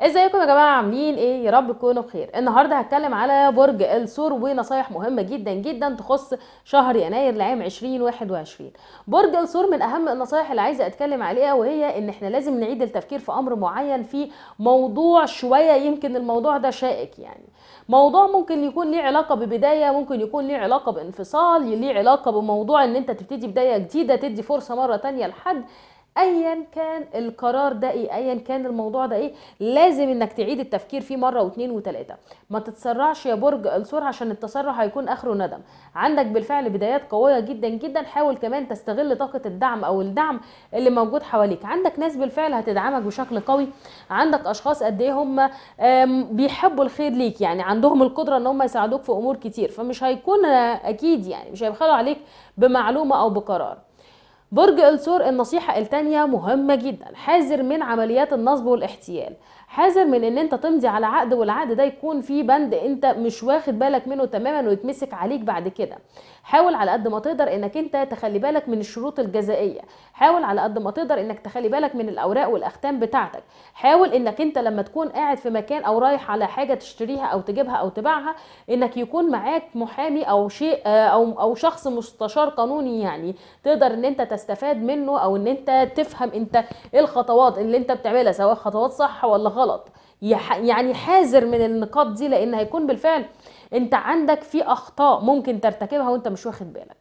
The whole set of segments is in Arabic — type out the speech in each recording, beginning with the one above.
ازيكم يا جماعه عاملين ايه يا رب تكونوا بخير النهارده هتكلم على برج الثور ونصايح مهمه جدا جدا تخص شهر يناير لعام 2021 برج الثور من اهم النصايح اللي عايزه اتكلم عليها وهي ان احنا لازم نعيد التفكير في امر معين في موضوع شويه يمكن الموضوع ده شائك يعني موضوع ممكن يكون ليه علاقه ببدايه ممكن يكون ليه علاقه بانفصال ليه علاقه بموضوع ان انت تبتدي بدايه جديده تدي فرصه مره تانية لحد ايا كان القرار ده ايه ايا كان الموضوع ده ايه لازم انك تعيد التفكير فيه مره واثنين وثلاثه ما تتسرعش يا برج السور عشان التسرع هيكون اخره ندم عندك بالفعل بدايات قويه جدا جدا حاول كمان تستغل طاقه الدعم او الدعم اللي موجود حواليك عندك ناس بالفعل هتدعمك بشكل قوي عندك اشخاص قد ايه هم بيحبوا الخير ليك يعني عندهم القدره ان هم يساعدوك في امور كتير فمش هيكون آه، اكيد يعني مش هيبخلوا عليك بمعلومه او بقرار برج الثور النصيحة التانية مهمة جدا حذر من عمليات النصب والاحتيال حذر من ان انت تمضي على عقد والعقد ده يكون فيه بند انت مش واخد بالك منه تماما ويتمسك عليك بعد كده حاول على قد ما تقدر انك انت تخلي بالك من الشروط الجزائيه حاول على قد ما تقدر انك تخلي بالك من الاوراق والاختام بتاعتك حاول انك انت لما تكون قاعد في مكان او رايح على حاجه تشتريها او تجيبها او تبيعها انك يكون معاك محامي او شيء آه، او او شخص مستشار قانوني يعني تقدر ان انت تستفاد منه او ان انت تفهم انت ايه الخطوات اللي انت بتعملها سواء خطوات صح ولا غلط يعني حاذر من النقاط دي لان هيكون بالفعل انت عندك في اخطاء ممكن ترتكبها وانت مش واخد بالك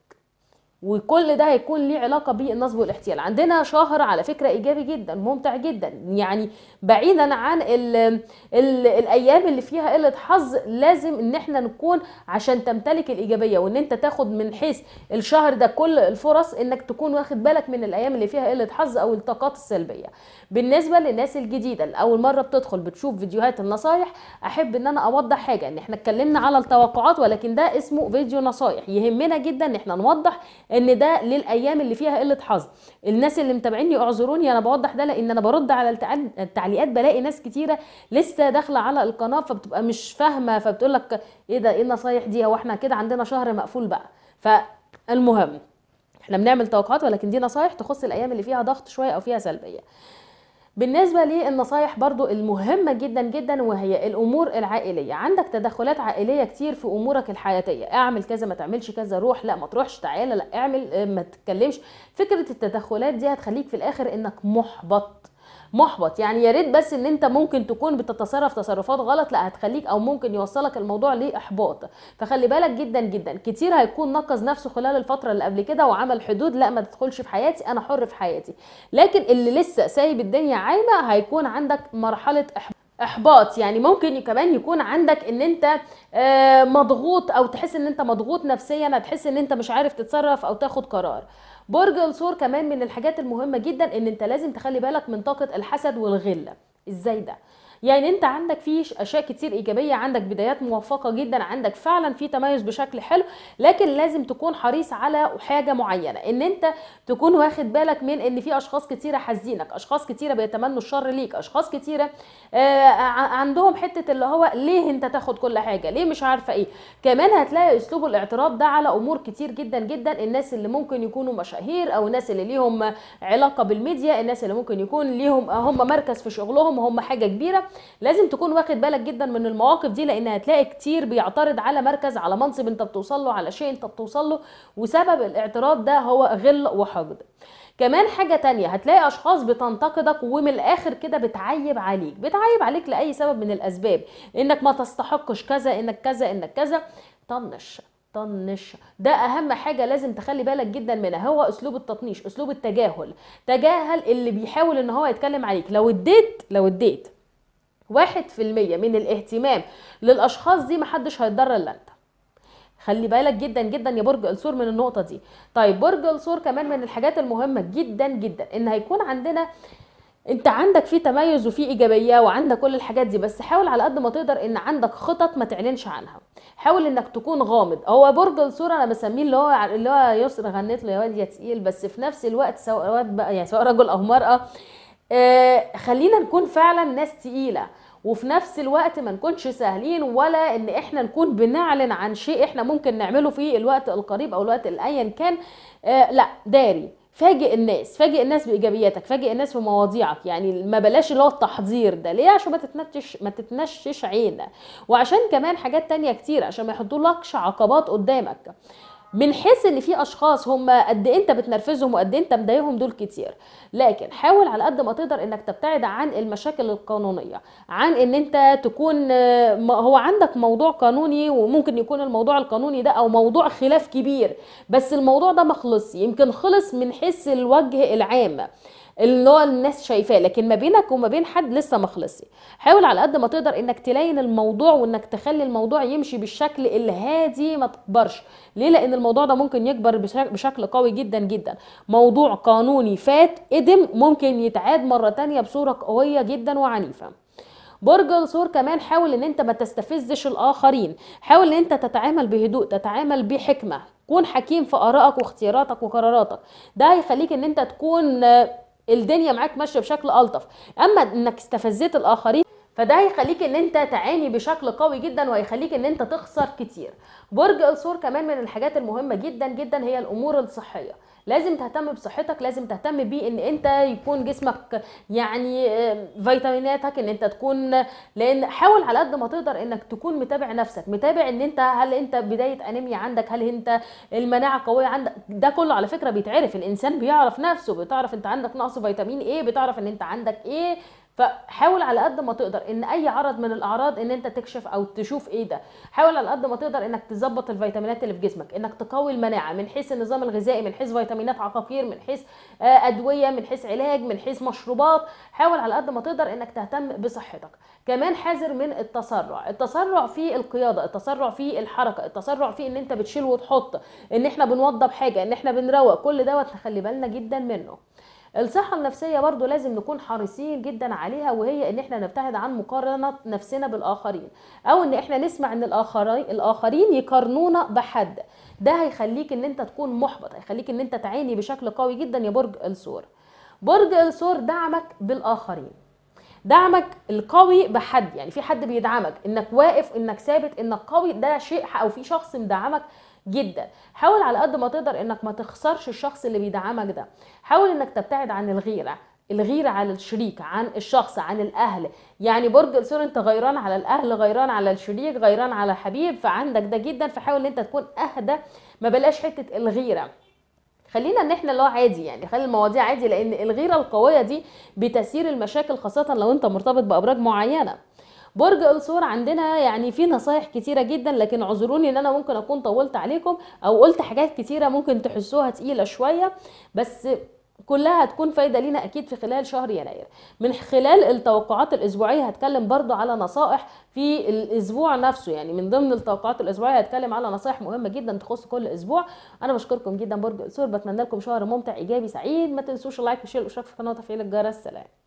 وكل ده هيكون ليه علاقه بالنصب والاحتيال عندنا شهر على فكره ايجابي جدا ممتع جدا يعني بعيدا عن الـ الـ الايام اللي فيها قله حظ لازم ان احنا نكون عشان تمتلك الايجابيه وان انت تاخد من حيث الشهر ده كل الفرص انك تكون واخد بالك من الايام اللي فيها قله حظ او الطاقات السلبيه بالنسبه للناس الجديده اللي اول مره بتدخل بتشوف فيديوهات النصايح احب ان انا اوضح حاجه ان احنا اتكلمنا على التوقعات ولكن ده اسمه فيديو نصايح يهمنا جدا ان احنا نوضح ان ده للايام اللي فيها قله حظ الناس اللي متابعيني اعذروني انا بوضح ده لان انا برد على التعليقات بلاقي ناس كتيره لسه داخله على القناه فبتبقى مش فاهمه فبتقول لك ايه ده ايه النصايح دي هو احنا كده عندنا شهر مقفول بقى فالمهم احنا بنعمل توقعات ولكن دي نصايح تخص الايام اللي فيها ضغط شويه او فيها سلبيه بالنسبه للنصايح برضو المهمه جدا جدا وهي الامور العائليه عندك تدخلات عائليه كتير في امورك الحياتيه اعمل كذا ما تعملش كذا روح لا ما تروحش تعالى لا اعمل اه، ما تتكلمش فكره التدخلات دي هتخليك في الاخر انك محبط محبط يعني يا ريت بس ان انت ممكن تكون بتتصرف تصرفات غلط لا هتخليك او ممكن يوصلك الموضوع لإحباط فخلي بالك جدا جدا كتير هيكون نقص نفسه خلال الفترة اللي قبل كده وعمل حدود لا ما تدخلش في حياتي انا حر في حياتي لكن اللي لسه سايب الدنيا عايمة هيكون عندك مرحلة إحباط احباط يعني ممكن كمان يكون عندك ان انت آه، مضغوط او تحس ان انت مضغوط نفسيا تحس ان انت مش عارف تتصرف او تاخد قرار برج الثور كمان من الحاجات المهمه جدا ان انت لازم تخلي بالك من طاقه الحسد والغله ازاي ده يعني انت عندك في اشياء كتير ايجابيه عندك بدايات موفقه جدا عندك فعلا في تميز بشكل حلو لكن لازم تكون حريص على حاجه معينه ان انت تكون واخد بالك من ان في اشخاص كتيره حزينك اشخاص كتيره بيتمنوا الشر ليك اشخاص كتيره آه عندهم حته اللي هو ليه انت تاخد كل حاجه ليه مش عارفه ايه كمان هتلاقي اسلوب الاعتراض ده على امور كتير جدا جدا الناس اللي ممكن يكونوا مشاهير او الناس اللي ليهم علاقه بالميديا الناس اللي ممكن يكون ليهم هم مركز في شغلهم هم حاجه كبيره لازم تكون واخد بالك جدا من المواقف دي لان هتلاقي كتير بيعترض على مركز على منصب انت بتوصل له على شيء انت بتوصل له وسبب الاعتراض ده هو غل وحقد كمان حاجة تانية هتلاقي أشخاص بتنتقدك ومن الآخر كده بتعيب عليك بتعيب عليك لأي سبب من الأسباب إنك ما تستحقش كذا إنك كذا إنك كذا طنش طنش ده اهم حاجه لازم تخلي بالك جدا منها هو اسلوب التطنيش اسلوب التجاهل تجاهل اللي بيحاول ان هو يتكلم عليك لو اديت لو اديت واحد في المية من الاهتمام للأشخاص دي محدش هيتضرر إلا أنت خلي بالك جدا جدا يا برج السور من النقطة دي طيب برج السور كمان من الحاجات المهمة جدا جدا إن هيكون عندنا انت عندك في تميز وفي ايجابيه وعندك كل الحاجات دي بس حاول على قد ما تقدر ان عندك خطط ما تعلنش عنها حاول انك تكون غامض هو برج الصوره انا بسميه اللي هو اللي هو يسر غنيت له يا واد يا تقيل بس في نفس الوقت سواء بقى يعني سواء رجل او مراه آه، خلينا نكون فعلا ناس تقيله وفي نفس الوقت ما نكونش سهلين ولا ان احنا نكون بنعلن عن شيء احنا ممكن نعمله في الوقت القريب او الوقت ايا كان آه لا داري فاجئ الناس فاجئ الناس بايجابياتك فاجئ الناس في مواضيعك يعني ما بلاش اللي هو التحضير ده ليه عشان ما تتنشش ما تتنشش عين وعشان كمان حاجات تانية كتير عشان ما يحطولكش عقبات قدامك من حيث ان في اشخاص هم قد إيه انت بتنرفزهم وقد إيه انت مضايقهم دول كتير لكن حاول على قد ما تقدر انك تبتعد عن المشاكل القانونيه عن ان انت تكون هو عندك موضوع قانوني وممكن يكون الموضوع القانوني ده او موضوع خلاف كبير بس الموضوع ده مخلص يمكن خلص من حيث الوجه العام اللي هو الناس شايفاه لكن ما بينك وما بين حد لسه ما حاول على قد ما تقدر انك تلين الموضوع وانك تخلي الموضوع يمشي بالشكل الهادي ما تكبرش ليه لان الموضوع ده ممكن يكبر بشكل قوي جدا جدا موضوع قانوني فات قدم ممكن يتعاد مره تانية بصوره قويه جدا وعنيفه برج الثور كمان حاول ان انت ما تستفزش الاخرين حاول ان انت تتعامل بهدوء تتعامل بحكمه كون حكيم في ارائك واختياراتك وقراراتك ده هيخليك ان انت تكون الدنيا معاك ماشيه بشكل الطف اما انك استفزيت الاخرين فده هيخليك ان انت تعاني بشكل قوي جدا وهيخليك ان انت تخسر كتير برج الثور كمان من الحاجات المهمه جدا جدا هي الامور الصحيه لازم تهتم بصحتك لازم تهتم بيه ان انت يكون جسمك يعني آه، فيتاميناتك ان انت تكون لان حاول على قد ما تقدر انك تكون متابع نفسك متابع ان انت هل انت بدايه انيميا عندك هل انت المناعه قويه عندك ده كله على فكره بيتعرف الانسان بيعرف نفسه بتعرف انت عندك نقص فيتامين ايه بتعرف ان انت عندك ايه فحاول على قد ما تقدر ان اي عرض من الاعراض ان انت تكشف او تشوف ايه ده حاول على قد ما تقدر انك تظبط الفيتامينات اللي في جسمك انك تقوي المناعه من حيث النظام الغذائي من حيث فيتامينات عقاقير من حيث آه، ادويه من حيث علاج من حيث مشروبات حاول على قد ما تقدر انك تهتم بصحتك كمان حذر من التسرع التسرع في القياده التسرع في الحركه التسرع في ان انت بتشيل وتحط ان احنا بنوضب حاجه ان احنا بنروق كل دوت نخلي بالنا جدا منه الصحه النفسيه برضو لازم نكون حريصين جدا عليها وهي ان احنا نبتعد عن مقارنه نفسنا بالاخرين او ان احنا نسمع ان الاخرين الاخرين يقارنونا بحد ده هيخليك ان انت تكون محبط هيخليك ان انت تعاني بشكل قوي جدا يا برج الثور برج الثور دعمك بالاخرين دعمك القوي بحد يعني في حد بيدعمك انك واقف انك ثابت انك قوي ده شيء او في شخص مدعمك جدا حاول على قد ما تقدر انك ما تخسرش الشخص اللي بيدعمك ده حاول انك تبتعد عن الغيره الغيرة على الشريك عن الشخص عن الأهل يعني برج الثور أنت غيران على الأهل غيران على الشريك غيران على الحبيب فعندك ده جدا فحاول ان أنت تكون أهدى ما بلاش حتة الغيرة خلينا ان احنا اللي هو عادي يعني خلي المواضيع عادي لان الغيره القويه دي بتسير المشاكل خاصه لو انت مرتبط بابراج معينه برج الصور عندنا يعني في نصايح كتيره جدا لكن اعذروني ان انا ممكن اكون طولت عليكم او قلت حاجات كتيره ممكن تحسوها تقيله شويه بس كلها هتكون فايدة لينا أكيد في خلال شهر يناير من خلال التوقعات الأسبوعية هتكلم برضو على نصائح في الأسبوع نفسه يعني من ضمن التوقعات الأسبوعية هتكلم على نصائح مهمة جدا تخص كل أسبوع أنا بشكركم جدا برج الأسور بتمنى لكم شهر ممتع إيجابي سعيد ما تنسوش اللايك وشير والاشتراك في القناة وتفعيل الجرس سلام